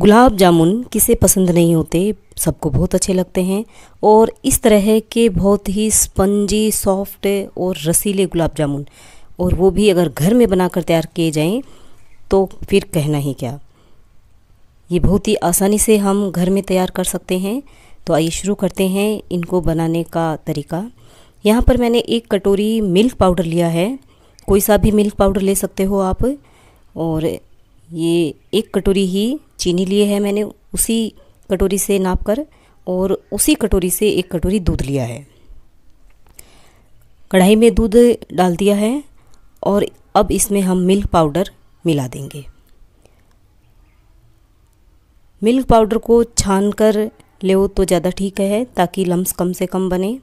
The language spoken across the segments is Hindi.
गुलाब जामुन किसे पसंद नहीं होते सबको बहुत अच्छे लगते हैं और इस तरह के बहुत ही स्पंजी सॉफ्ट और रसीले गुलाब जामुन और वो भी अगर घर में बनाकर तैयार किए जाएं तो फिर कहना ही क्या ये बहुत ही आसानी से हम घर में तैयार कर सकते हैं तो आइए शुरू करते हैं इनको बनाने का तरीका यहाँ पर मैंने एक कटोरी मिल्क पाउडर लिया है कोई सा भी मिल्क पाउडर ले सकते हो आप और ये एक कटोरी ही चीनी लिए है मैंने उसी कटोरी से नाप कर और उसी कटोरी से एक कटोरी दूध लिया है कढ़ाई में दूध डाल दिया है और अब इसमें हम मिल्क पाउडर मिला देंगे मिल्क पाउडर को छान कर ले तो ज़्यादा ठीक है ताकि लम्स कम से कम बने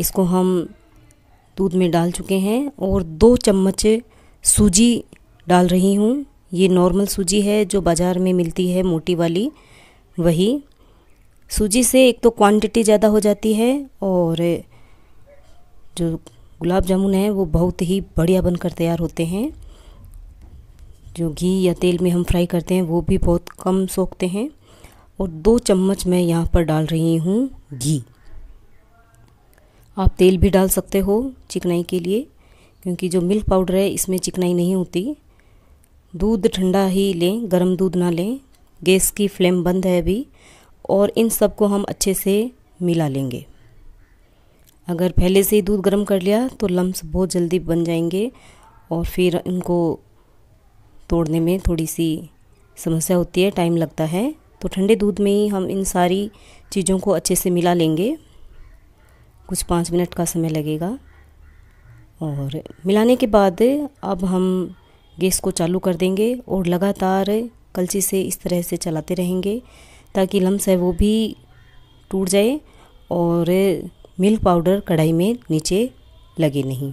इसको हम दूध में डाल चुके हैं और दो चम्मच सूजी डाल रही हूँ ये नॉर्मल सूजी है जो बाज़ार में मिलती है मोटी वाली वही सूजी से एक तो क्वांटिटी ज़्यादा हो जाती है और जो गुलाब जामुन है वो बहुत ही बढ़िया बनकर तैयार होते हैं जो घी या तेल में हम फ्राई करते हैं वो भी बहुत कम सोखते हैं और दो चम्मच मैं यहाँ पर डाल रही हूँ घी आप तेल भी डाल सकते हो चिकनाई के लिए क्योंकि जो मिल्क पाउडर है इसमें चिकनाई नहीं होती दूध ठंडा ही लें गर्म दूध ना लें गैस की फ्लेम बंद है अभी और इन सबको हम अच्छे से मिला लेंगे अगर पहले से ही दूध गर्म कर लिया तो लम्स बहुत जल्दी बन जाएंगे और फिर इनको तोड़ने में थोड़ी सी समस्या होती है टाइम लगता है तो ठंडे दूध में ही हम इन सारी चीज़ों को अच्छे से मिला लेंगे कुछ पाँच मिनट का समय लगेगा और मिलाने के बाद अब हम गैस को चालू कर देंगे और लगातार कलची से इस तरह से चलाते रहेंगे ताकि लम्स है वो भी टूट जाए और मिल्क पाउडर कढ़ाई में नीचे लगे नहीं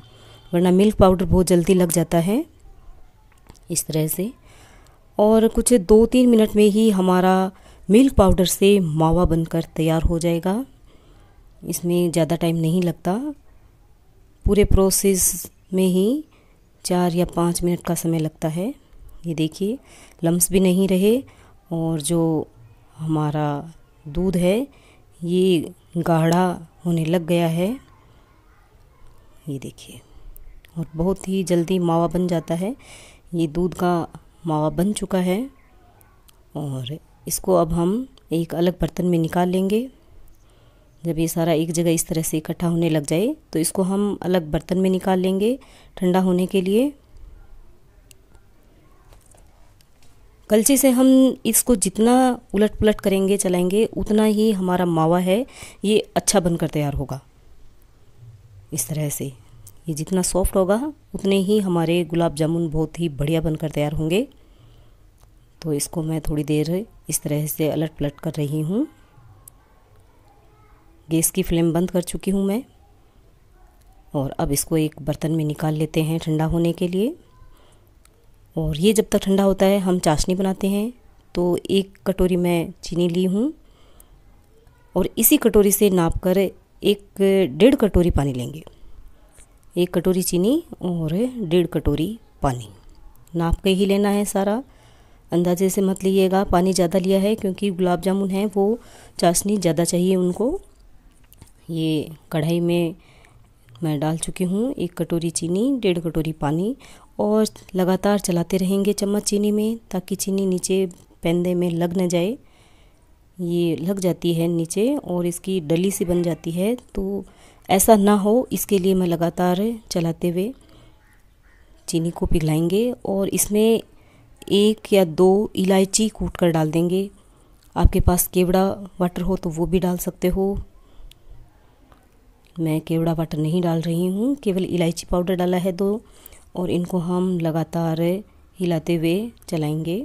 वरना मिल्क पाउडर बहुत जल्दी लग जाता है इस तरह से और कुछ दो तीन मिनट में ही हमारा मिल्क पाउडर से मावा बनकर तैयार हो जाएगा इसमें ज़्यादा टाइम नहीं लगता पूरे प्रोसेस में ही चार या पाँच मिनट का समय लगता है ये देखिए लम्स भी नहीं रहे और जो हमारा दूध है ये गाढ़ा होने लग गया है ये देखिए और बहुत ही जल्दी मावा बन जाता है ये दूध का मावा बन चुका है और इसको अब हम एक अलग बर्तन में निकाल लेंगे जब ये सारा एक जगह इस तरह से इकट्ठा होने लग जाए तो इसको हम अलग बर्तन में निकाल लेंगे ठंडा होने के लिए कलचे से हम इसको जितना उलट पुलट करेंगे चलाएंगे उतना ही हमारा मावा है ये अच्छा बनकर तैयार होगा इस तरह से ये जितना सॉफ्ट होगा उतने ही हमारे गुलाब जामुन बहुत ही बढ़िया बनकर तैयार होंगे तो इसको मैं थोड़ी देर इस तरह से अलट पलट कर रही हूँ गैस की फ्लेम बंद कर चुकी हूँ मैं और अब इसको एक बर्तन में निकाल लेते हैं ठंडा होने के लिए और ये जब तक ठंडा होता है हम चाशनी बनाते हैं तो एक कटोरी मैं चीनी ली हूँ और इसी कटोरी से नाप कर एक डेढ़ कटोरी पानी लेंगे एक कटोरी चीनी और डेढ़ कटोरी पानी नाप के ही लेना है सारा अंदाजे से मत लीजिएगा पानी ज़्यादा लिया है क्योंकि गुलाब जामुन है वो चाशनी ज़्यादा चाहिए उनको ये कढ़ाई में मैं डाल चुकी हूँ एक कटोरी चीनी डेढ़ कटोरी पानी और लगातार चलाते रहेंगे चम्मच चीनी में ताकि चीनी नीचे पेंदे में लग ना जाए ये लग जाती है नीचे और इसकी डली सी बन जाती है तो ऐसा ना हो इसके लिए मैं लगातार चलाते हुए चीनी को पिघलाएंगे और इसमें एक या दो इलायची कूट कर डाल देंगे आपके पास केवड़ा वाटर हो तो वो भी डाल सकते हो मैं केवड़ा बाटर नहीं डाल रही हूँ केवल इलायची पाउडर डाला है दो और इनको हम लगातार हिलाते हुए चलाएंगे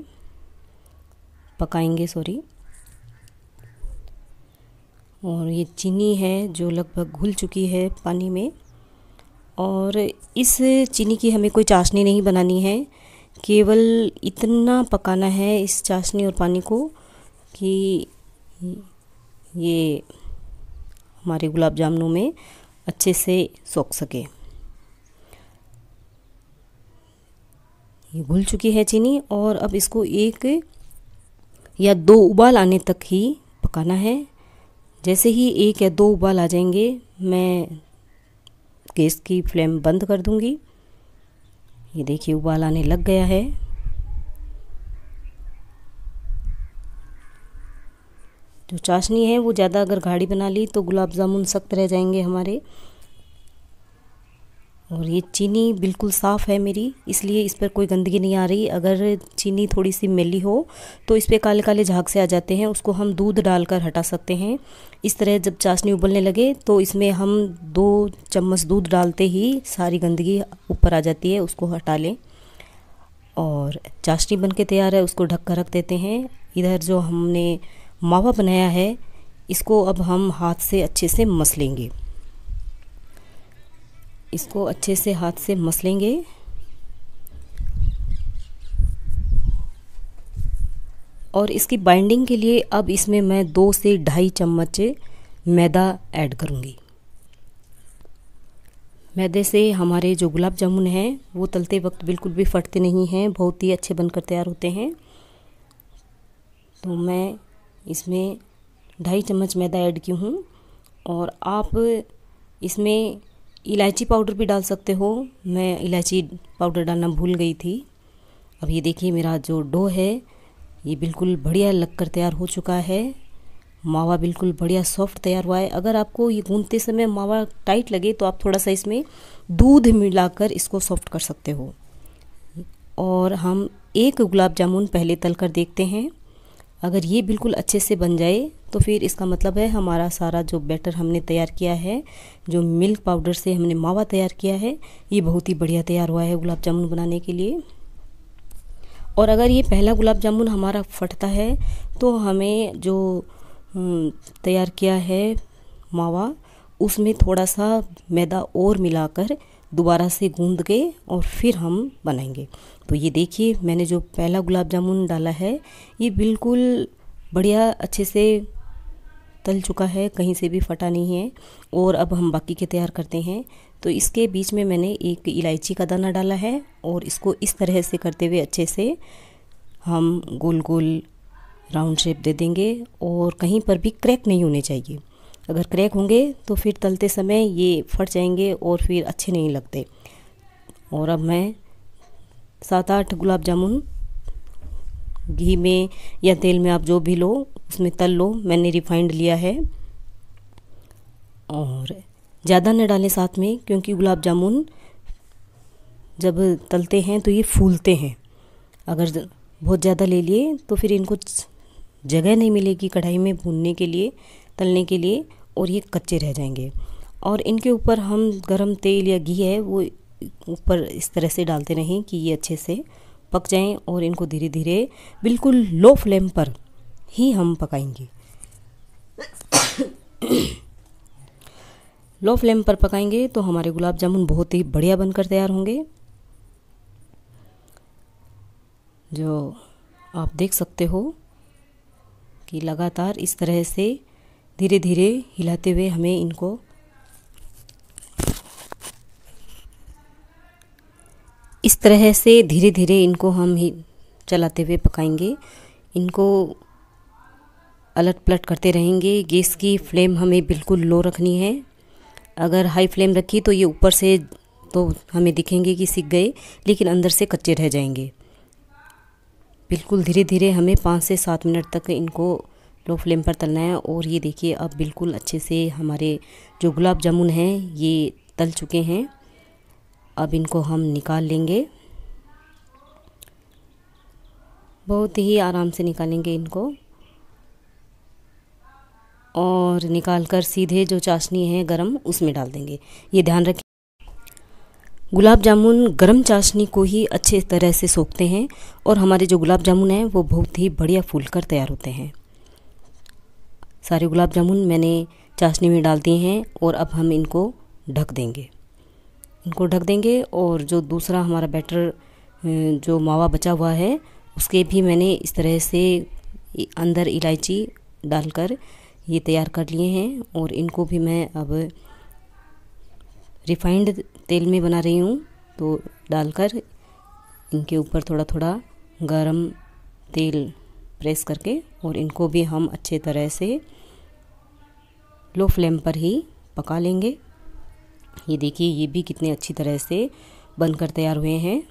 पकाएंगे सॉरी और ये चीनी है जो लगभग घुल चुकी है पानी में और इस चीनी की हमें कोई चाशनी नहीं बनानी है केवल इतना पकाना है इस चाशनी और पानी को कि ये हमारे गुलाब जामुनों में अच्छे से सोख सके ये घुल चुकी है चीनी और अब इसको एक या दो उबाल आने तक ही पकाना है जैसे ही एक या दो उबाल आ जाएंगे मैं गैस की फ्लेम बंद कर दूंगी ये देखिए उबाल आने लग गया है जो चाशनी है वो ज़्यादा अगर गाढ़ी बना ली तो गुलाब जामुन सख्त रह जाएंगे हमारे और ये चीनी बिल्कुल साफ़ है मेरी इसलिए इस पर कोई गंदगी नहीं आ रही अगर चीनी थोड़ी सी मेली हो तो इस पर काले काले झाग से आ जाते हैं उसको हम दूध डालकर हटा सकते हैं इस तरह जब चाशनी उबलने लगे तो इसमें हम दो चम्मच दूध डालते ही सारी गंदगी ऊपर आ जाती है उसको हटा लें और चाशनी बन के तैयार है उसको ढक कर रख देते हैं इधर जो हमने मावा बनाया है इसको अब हम हाथ से अच्छे से मस लेंगे इसको अच्छे से हाथ से मस लेंगे और इसकी बाइंडिंग के लिए अब इसमें मैं दो से ढाई चम्मच मैदा ऐड करूँगी मैदे से हमारे जो गुलाब जामुन हैं वो तलते वक्त बिल्कुल भी फटते नहीं हैं बहुत ही अच्छे बनकर तैयार होते हैं तो मैं इसमें ढाई चम्मच मैदा ऐड की हूँ और आप इसमें इलायची पाउडर भी डाल सकते हो मैं इलायची पाउडर डालना भूल गई थी अब ये देखिए मेरा जो डो है ये बिल्कुल बढ़िया लग कर तैयार हो चुका है मावा बिल्कुल बढ़िया सॉफ्ट तैयार हुआ है अगर आपको ये गूंदते समय मावा टाइट लगे तो आप थोड़ा सा इसमें दूध मिलाकर इसको सॉफ्ट कर सकते हो और हम एक गुलाब जामुन पहले तल कर देखते हैं अगर ये बिल्कुल अच्छे से बन जाए तो फिर इसका मतलब है हमारा सारा जो बैटर हमने तैयार किया है जो मिल्क पाउडर से हमने मावा तैयार किया है ये बहुत ही बढ़िया तैयार हुआ है गुलाब जामुन बनाने के लिए और अगर ये पहला गुलाब जामुन हमारा फटता है तो हमें जो तैयार किया है मावा उसमें थोड़ा सा मैदा और मिलाकर दोबारा से गूंद के और फिर हम बनाएंगे तो ये देखिए मैंने जो पहला गुलाब जामुन डाला है ये बिल्कुल बढ़िया अच्छे से तल चुका है कहीं से भी फटा नहीं है और अब हम बाकी के तैयार करते हैं तो इसके बीच में मैंने एक इलायची का दाना डाला है और इसको इस तरह से करते हुए अच्छे से हम गोल गोल राउंड शेप दे देंगे और कहीं पर भी क्रैक नहीं होने चाहिए तो अगर क्रैक होंगे तो फिर तलते समय ये फट जाएंगे और फिर अच्छे नहीं लगते और अब मैं सात आठ गुलाब जामुन घी में या तेल में आप जो भी लो उसमें तल लो मैंने रिफाइंड लिया है और ज़्यादा न डालें साथ में क्योंकि गुलाब जामुन जब तलते हैं तो ये फूलते हैं अगर बहुत ज़्यादा ले लिए तो फिर इनको जगह नहीं मिलेगी कढ़ाई में भूनने के लिए तलने के लिए और ये कच्चे रह जाएंगे और इनके ऊपर हम गरम तेल या घी है वो ऊपर इस तरह से डालते रहें कि ये अच्छे से पक जाएं और इनको धीरे धीरे बिल्कुल लो फ्लेम पर ही हम पकाएंगे लो फ्लेम पर पकाएंगे तो हमारे गुलाब जामुन बहुत ही बढ़िया बनकर तैयार होंगे जो आप देख सकते हो कि लगातार इस तरह से धीरे धीरे हिलाते हुए हमें इनको इस तरह से धीरे धीरे इनको हम ही चलाते हुए पकाएंगे इनको अलट पलट करते रहेंगे गैस की फ्लेम हमें बिल्कुल लो रखनी है अगर हाई फ्लेम रखी तो ये ऊपर से तो हमें दिखेंगे कि सीख गए लेकिन अंदर से कच्चे रह जाएंगे बिल्कुल धीरे धीरे हमें पाँच से सात मिनट तक इनको लो फ्लेम पर तलना है और ये देखिए अब बिल्कुल अच्छे से हमारे जो गुलाब जामुन हैं ये तल चुके हैं अब इनको हम निकाल लेंगे बहुत ही आराम से निकालेंगे इनको और निकाल कर सीधे जो चाशनी है गरम उसमें डाल देंगे ये ध्यान रखें गुलाब जामुन गरम चाशनी को ही अच्छे तरह से सोखते हैं और हमारे जो गुलाब जामुन हैं वो बहुत ही बढ़िया फूल कर तैयार होते हैं सारे गुलाब जामुन मैंने चाशनी में डाल दिए हैं और अब हम इनको ढक देंगे इनको ढक देंगे और जो दूसरा हमारा बैटर जो मावा बचा हुआ है उसके भी मैंने इस तरह से अंदर इलायची डालकर ये तैयार कर लिए हैं और इनको भी मैं अब रिफाइंड तेल में बना रही हूँ तो डालकर इनके ऊपर थोड़ा थोड़ा गरम तेल प्रेस करके और इनको भी हम अच्छे तरह से लो फ्लेम पर ही पका लेंगे ये देखिए ये भी कितने अच्छी तरह से बनकर तैयार हुए हैं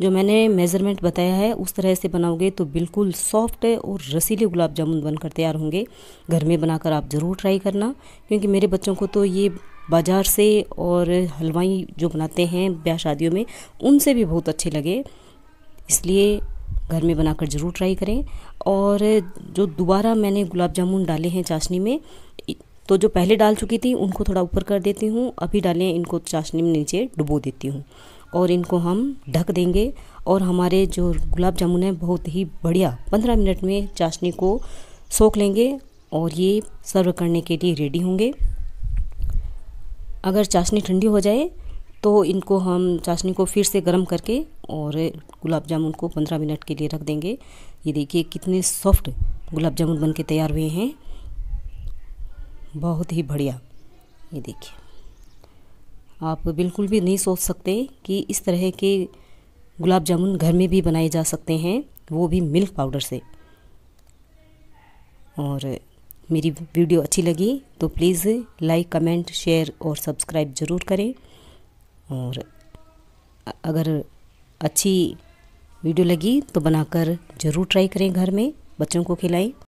जो मैंने मेज़रमेंट बताया है उस तरह से बनाओगे तो बिल्कुल सॉफ्ट और रसीले गुलाब जामुन बनकर तैयार होंगे घर में बनाकर आप ज़रूर ट्राई करना क्योंकि मेरे बच्चों को तो ये बाज़ार से और हलवाई जो बनाते हैं ब्याह शादियों में उनसे भी बहुत अच्छे लगे इसलिए घर में बनाकर ज़रूर ट्राई करें और जो दोबारा मैंने गुलाब जामुन डाले हैं चाशनी में तो जो पहले डाल चुकी थी उनको थोड़ा ऊपर कर देती हूँ अभी डालें इनको चाशनी में नीचे डुबो देती हूँ और इनको हम ढक देंगे और हमारे जो गुलाब जामुन है बहुत ही बढ़िया पंद्रह मिनट में चाशनी को सोख लेंगे और ये सर्व करने के लिए रेडी होंगे अगर चाशनी ठंडी हो जाए तो इनको हम चाशनी को फिर से गर्म करके और गुलाब जामुन को 15 मिनट के लिए रख देंगे ये देखिए कितने सॉफ्ट गुलाब जामुन बन के तैयार हुए हैं बहुत ही बढ़िया ये देखिए आप बिल्कुल भी नहीं सोच सकते कि इस तरह के गुलाब जामुन घर में भी बनाए जा सकते हैं वो भी मिल्क पाउडर से और मेरी वीडियो अच्छी लगी तो प्लीज़ लाइक कमेंट शेयर और सब्सक्राइब ज़रूर करें और अगर अच्छी वीडियो लगी तो बनाकर ज़रूर ट्राई करें घर में बच्चों को खिलाएं